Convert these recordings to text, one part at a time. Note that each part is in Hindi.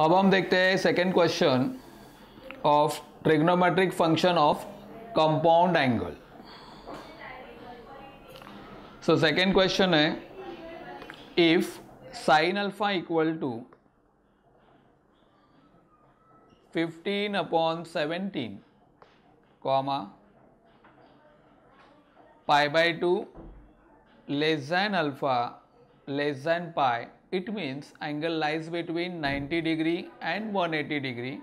अब हम देखते हैं second question of trigonometric function of compound angle so second question है if sine alpha equal to 15 upon 17 comma pi by two less than alpha less than pi It means angle lies between 90 degree and 180 degree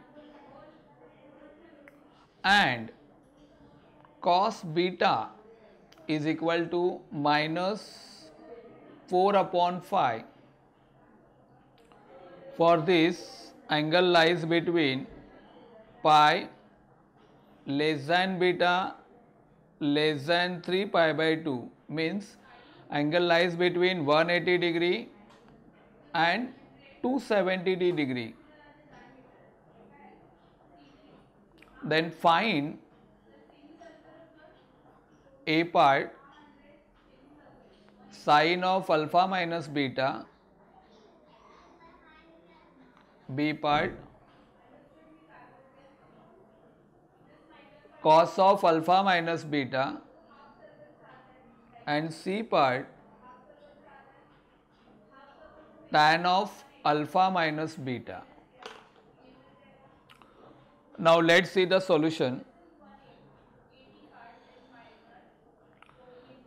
and cos beta is equal to minus 4 upon 5. For this angle lies between pi less than beta less than 3 pi by 2 means angle lies between 180 degree and 270 degree. Then find a part sine of alpha minus beta, b part cos of alpha minus beta and c part tan of alpha minus beta. Now let's see the solution.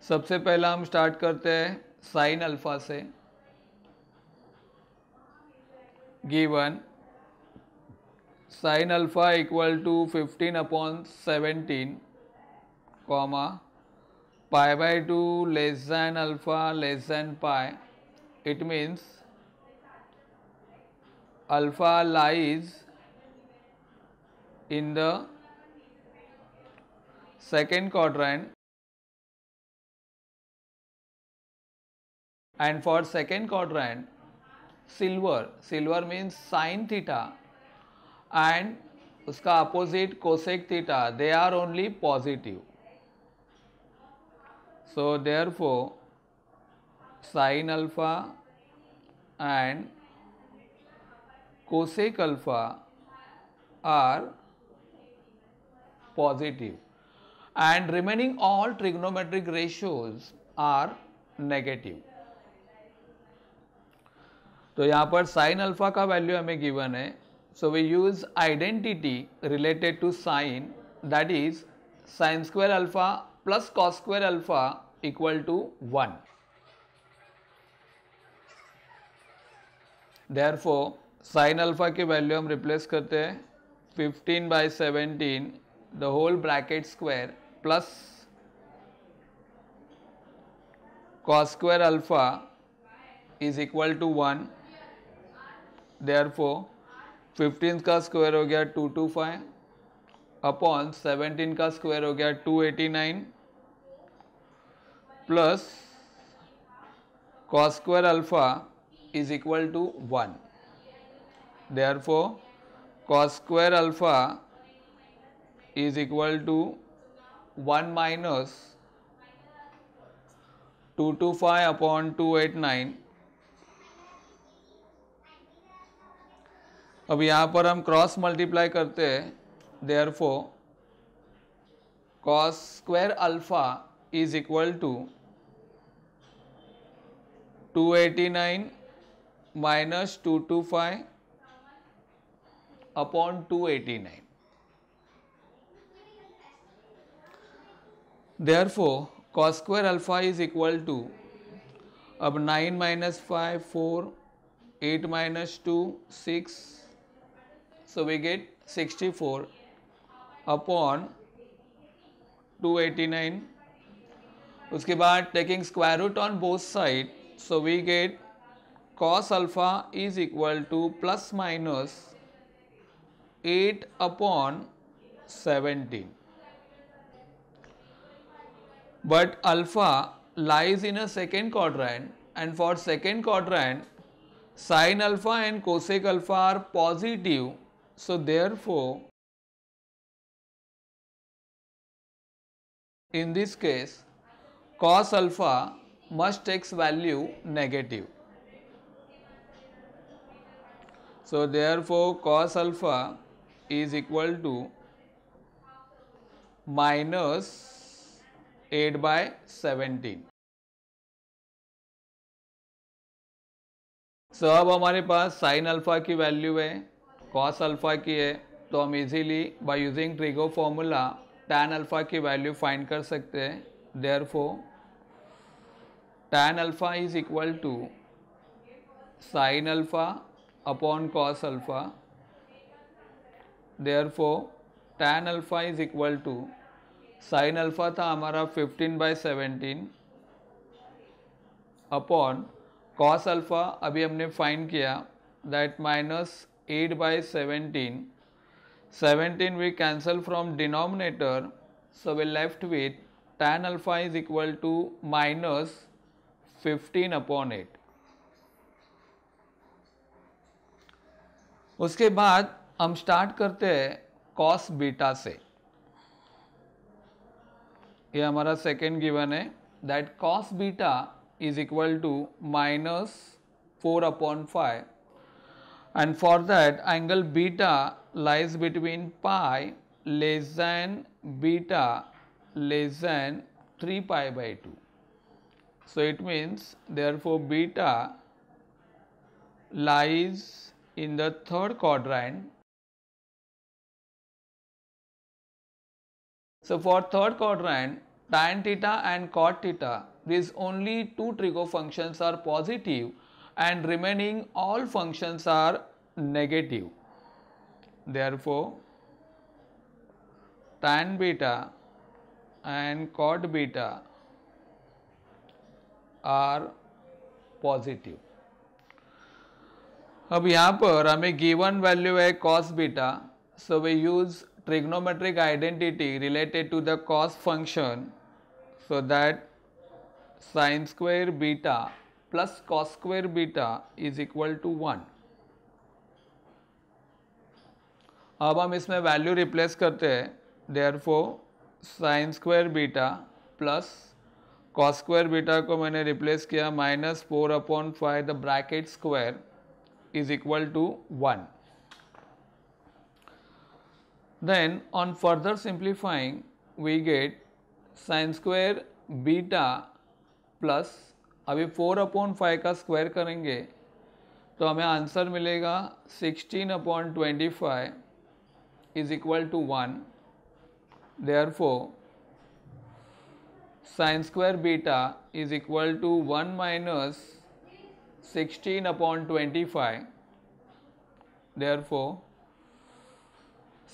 सबसे पहला हम स्टार्ट करते हैं साइन अल्फा से given sine alpha equal to 15 upon 17 comma pi by two less than alpha less than pi it means alpha lies in the second quadrant and for second quadrant silver silver means sine theta and उसका opposite cosec theta. They are only positive. so therefore sin alpha and cosec alpha are positive and remaining all trigonometric ratios are negative तो यहां पर साइन अल्फा का वैल्यू हमें गिवन है so we use identity related to sine that is sine square alpha plus cos square alpha equal to one therefore sine alpha की वैल्यू हम रिप्लेस करते हैं fifteen by seventeen the whole bracket square plus square alpha is equal to one 1 therefore fifteen का स्क्वायर हो गया 225 अपॉन 17 का स्क्वायर हो गया 289 plus cos square alpha is equal to one Therefore, cos square alpha is equal to 1 minus 225 upon 289 अब यहाँ पर हम क्रॉस मल्टीप्लाई करते हैं therefore cos square alpha is equal to 289 minus 225 upon 289. Therefore, cos square alpha is equal to of 9 minus 5, 4, 8 minus 2, 6. So we get 64 upon 289. उसके बाद taking square root on both side, so we get cos alpha is equal to plus minus 8 upon 17. But alpha lies in a second quadrant and for second quadrant sine alpha and cosec alpha are positive. So therefore, in this case cos alpha must takes value negative. So therefore, cos alpha is equal to minus 8 by 17 so so, अब हमारे पास साइन अल्फ़ा की वैल्यू है कॉस अल्फ़ा की है तो हम easily by using trigo formula tan alpha की वैल्यू फाइंड कर सकते हैं therefore tan alpha is equal to sine alpha upon cos alpha therefore tan alpha is equal to sin alpha tha hamara 15 by 17 upon cos alpha abhi humne find kiya that minus 8 by 17 17 we cancel from denominator so we left with tan alpha is equal to minus 15 upon 8 उसके बाद हम स्टार्ट करते हैं कॉस बीटा से ये हमारा सेकेंड गिवन है that cos beta is equal to minus four upon five and for that angle beta lies between pi less than beta less than three pi by two so it means therefore beta lies in the third quadrant So for third quadrant, tan theta and cot theta, these only two trigo functions are positive and remaining all functions are negative. Therefore, tan beta and cot beta are positive. अब यहाँ पर हमें गिवन वैल्यू है cos beta so we use trigonometric identity related to the cos function so that sin square beta plus cos square beta is equal to 1. अब हम इसमें वैल्यू रिप्लेस करते हैं therefore sine square beta plus cos square beta को मैंने रिप्लेस किया minus four upon five the bracket square is equal to one Then on further simplifying we get sin square beta plus अभी फोर अपॉन फाइव का स्क्वायर करेंगे तो हमें आंसर मिलेगा sixteen upon twenty five is equal to one therefore sine square beta is equal to one minus sixteen upon twenty five therefore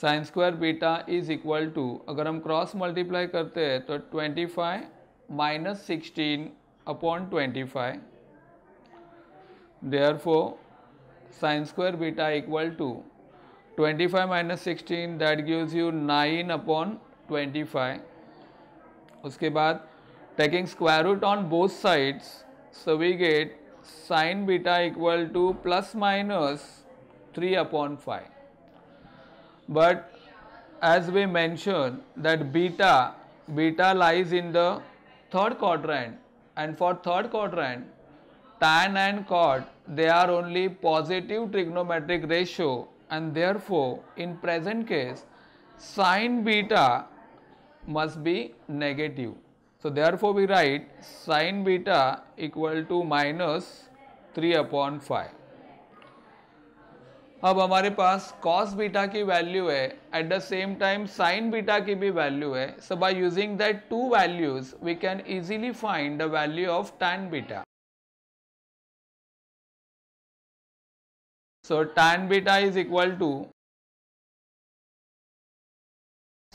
sine square beta is equal to अगर हम क्रॉस मल्टीप्लाई करते हैं तो twenty five minus sixteen upon twenty five therefore sine square beta equal to twenty five minus sixteen that gives you nine upon twenty five उसके बाद taking square root on both sides so we get sine beta equal to plus minus three upon five but as we mentioned that beta, beta lies in the third quadrant and for third quadrant tan and cot they are only positive trigonometric ratio and therefore in present case sine beta must be negative. So therefore we write sine beta equal to minus 3 upon 5. अब हमारे पास कॉस बीटा की वैल्यू है at the same time sine beta की भी वैल्यू है so by using that two values we can easily find the value of tan beta so tan beta is equal to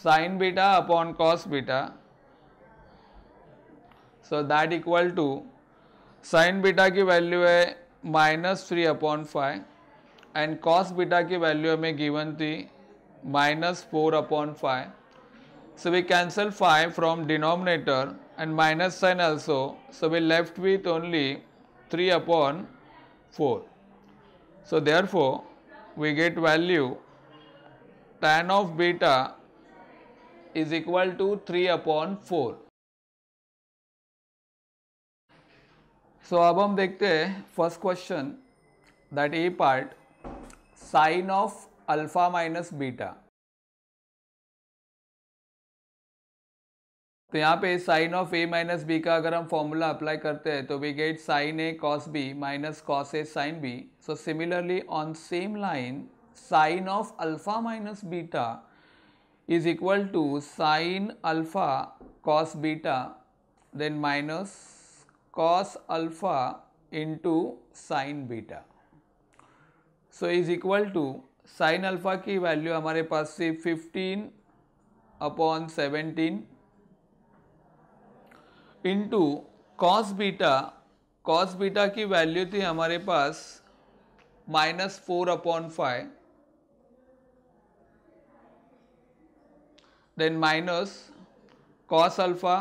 sine beta upon cos beta so that equal to sine beta की वैल्यू है minus three upon five and cos beta की वैल्यू हमें गिवन थी minus four upon five so we cancel five from denominator and minus sine also so we left with only three upon four so therefore we get value tan of beta is equal to three upon four so अब हम देखते हैं first question that A part sine of alpha minus beta तो यहाँ पे sine of A minus B का अगर हम फॉर्मूला अप्लाई करते हैं तो we get sine A cos B minus cos A sine B so similarly on same line sine of alpha minus beta is equal to sine alpha cos beta then minus cos alpha into sine beta so is equal to sine alpha की वैल्यू हमारे पास से 15 upon 17 into cos beta cos beta की वैल्यू थी हमारे पास minus four upon five then minus cos alpha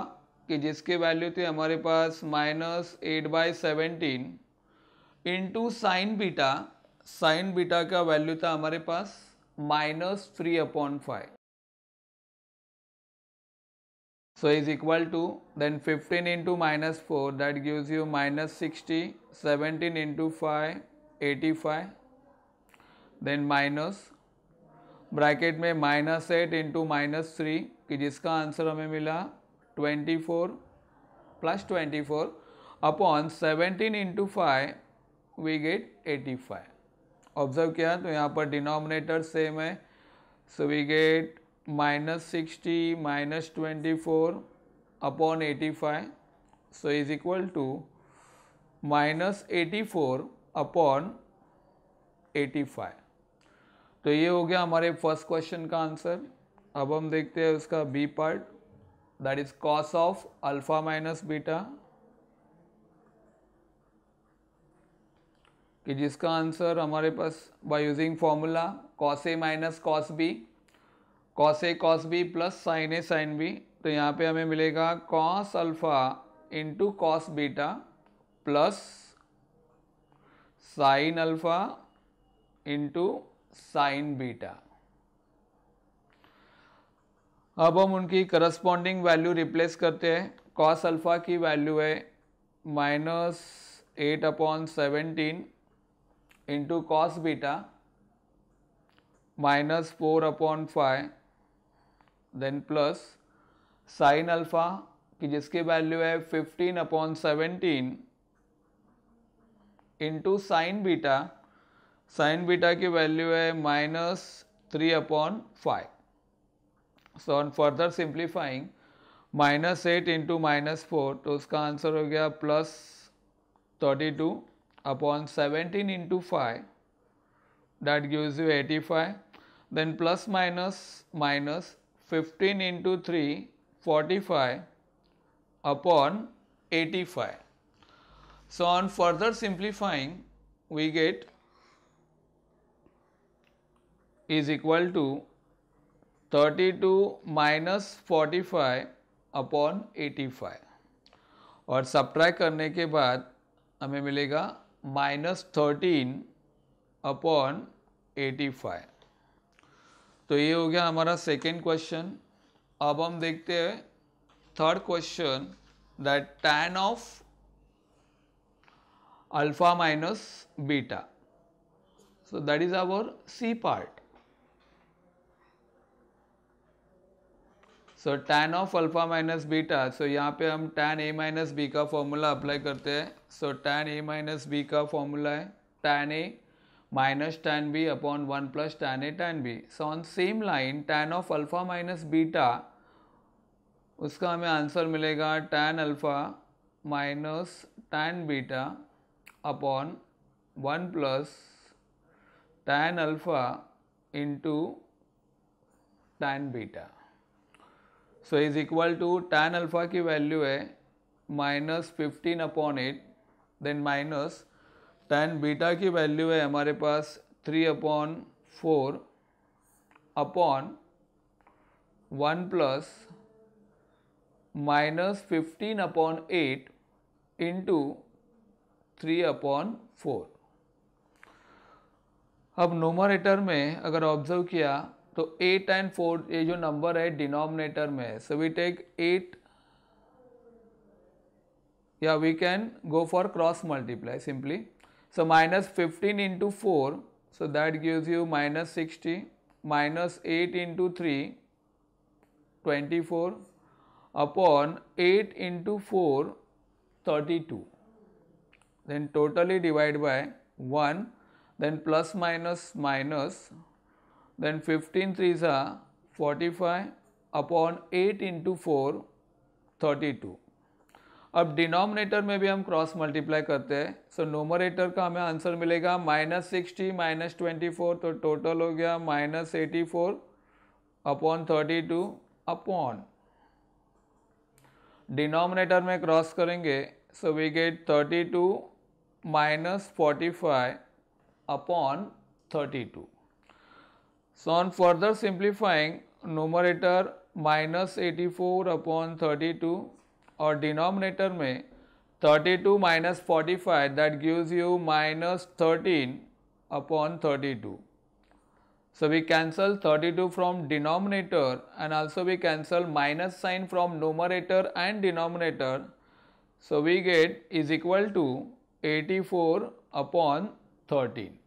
की जिसके वैल्यू थी हमारे पास minus eight by seventeen into sine beta sine beta का वैल्यू था हमारे पास minus three upon five so is equal to then fifteen into minus four that gives you minus sixty seventeen into five eighty five then minus bracket में minus eight into minus three कि जिसका आंसर हमें मिला twenty four plus twenty four upon seventeen into five we get eighty five observe किया तो यहाँ पर डिनोमिनेटर सेम है so we get minus sixty minus twenty four upon eighty five so is equal to minus eighty four upon eighty five तो ये हो गया हमारे फर्स्ट क्वेश्चन का आंसर अब हम देखते हैं उसका B part that is cos of alpha minus beta कि जिसका आंसर हमारे पास by using formula cos A minus cos B cos A cos B plus sine A sine B तो यहाँ पे हमें मिलेगा cos alpha into cos beta plus sine alpha into sine beta अब हम उनकी करस्पॉन्डिंग वैल्यू रिप्लेस करते हैं कॉस अल्फ़ा की वैल्यू है minus eight upon seventeen into cos beta minus four upon five then plus sine alpha की जिसकी वैल्यू है fifteen upon seventeen into sine beta sine beta की वैल्यू है minus three upon five so on further simplifying minus eight into minus four तो उसका आंसर हो गया plus thirty two upon 17 into 5 that gives you 85 then plus minus minus 15 into 3 45 upon 85. So, on further simplifying we get is equal to 32 minus 45 upon 85 और सब्ट्रैक करने के बाद हमें मिलेगा minus thirteen upon eighty five तो ये हो गया हमारा सेकेंड क्वेश्चन अब हम देखते हैं third question that tan of alpha minus beta so that is our C part so tan of alpha minus beta so यहाँ पे हम टैन ए माइनस बी का फॉर्मूला अप्लाई करते हैं so tan A minus B का फॉर्मूला है tan A minus tan B upon one plus tan A tan B so on same line tan of alpha minus beta उसका हमें आंसर मिलेगा tan alpha minus tan beta upon one plus tan alpha into tan beta so is equal to tan alpha की वैल्यू है minus fifteen upon eight then minus tan beta की वैल्यू है हमारे पास three upon four upon one plus minus fifteen upon eight into three upon four अब नोमरेटर में अगर ऑब्जर्व किया तो 8 एंड 4 ये जो नंबर है डिनोमिनेटर में है सो वी टेक 8 या we can go for cross multiply simply so minus fifteen into four so that gives you minus sixty minus eight into three twenty four upon 8 into 4 32 then totally divide by 1 then plus minus minus Then 15 threes are 45 upon 8 into four thirty अब डिनोमिनेटर में भी हम क्रॉस मल्टीप्लाई करते हैं सो नोमरेटर का हमें आंसर मिलेगा minus sixty minus twenty four तो टोटल हो गया minus eighty four upon thirty two upon denominator में क्रॉस करेंगे so we get thirty two minus forty five upon thirty two So, on further simplifying numerator minus 84 upon 32 or denominator may 32 minus 45 that gives you minus 13 upon 32. So, we cancel 32 from denominator and also we cancel minus sign from numerator and denominator. So, we get is equal to 84 upon 13.